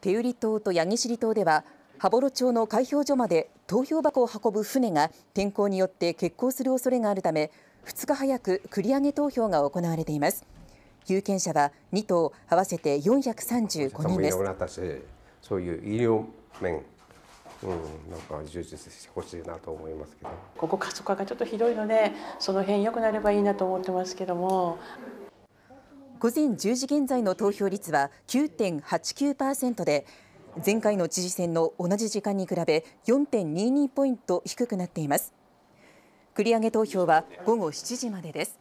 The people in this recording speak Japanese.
手売り島と八木尻島では羽幌町の開票所まで投票箱を運ぶ船が天候によって欠航する恐れがあるため2日早く繰り上げ投票が行われています有権者は2党合わせて435人ですそういう医療面うん、なんか充実してほしいなと思いますけどここ過疎化がちょっとひどいのでその辺良くなればいいなと思ってますけども午前10時現在の投票率は9.89％で前回の知事選の同じ時間に比べ4.22ポイント低くなっています。繰り上げ投票は午後7時までです。